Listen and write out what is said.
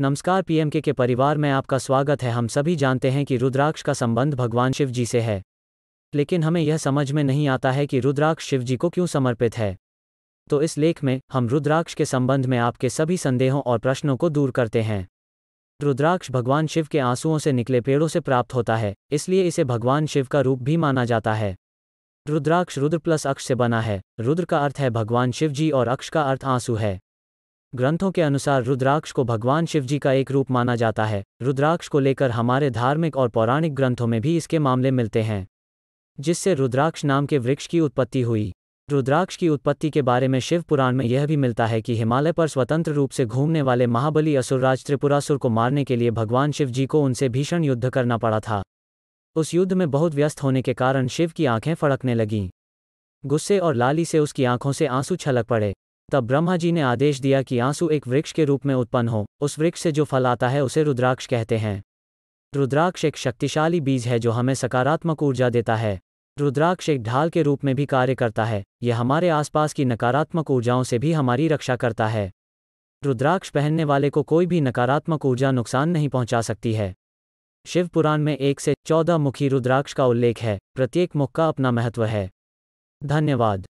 नमस्कार पीएमके के परिवार में आपका स्वागत है हम सभी जानते हैं कि रुद्राक्ष का संबंध भगवान शिव जी से है लेकिन हमें यह समझ में नहीं आता है कि रुद्राक्ष शिव जी को क्यों समर्पित है तो इस लेख में हम रुद्राक्ष के संबंध में आपके सभी संदेहों और प्रश्नों को दूर करते हैं रुद्राक्ष भगवान शिव के आंसुओं से निकले पेड़ों से प्राप्त होता है इसलिए इसे भगवान शिव का रूप भी माना जाता है रुद्राक्ष रुद्र प्लस अक्ष से बना है रुद्र का अर्थ है भगवान शिव जी और अक्ष का अर्थ आंसू है ग्रंथों के अनुसार रुद्राक्ष को भगवान शिव जी का एक रूप माना जाता है रुद्राक्ष को लेकर हमारे धार्मिक और पौराणिक ग्रंथों में भी इसके मामले मिलते हैं जिससे रुद्राक्ष नाम के वृक्ष की उत्पत्ति हुई रुद्राक्ष की उत्पत्ति के बारे में शिव पुराण में यह भी मिलता है कि हिमालय पर स्वतंत्र रूप से घूमने वाले महाबली असुरराज त्रिपुरासुर को मारने के लिए भगवान शिव जी को उनसे भीषण युद्ध करना पड़ा था उस युद्ध में बहुत व्यस्त होने के कारण शिव की आंखें फड़कने लगीं गुस्से और लाली से उसकी आंखों से आंसू छलक पड़े तब ब्रह्मा जी ने आदेश दिया कि आंसू एक वृक्ष के रूप में उत्पन्न हो उस वृक्ष से जो फल आता है उसे रुद्राक्ष कहते हैं रुद्राक्ष एक शक्तिशाली बीज है जो हमें सकारात्मक ऊर्जा देता है रुद्राक्ष एक ढाल के रूप में भी कार्य करता है यह हमारे आसपास की नकारात्मक ऊर्जाओं से भी हमारी रक्षा करता है रुद्राक्ष पहनने वाले को कोई भी नकारात्मक ऊर्जा नुकसान नहीं पहुंचा सकती है शिव पुराण में एक से चौदह मुखी रुद्राक्ष का उल्लेख है प्रत्येक मुख का अपना महत्व है धन्यवाद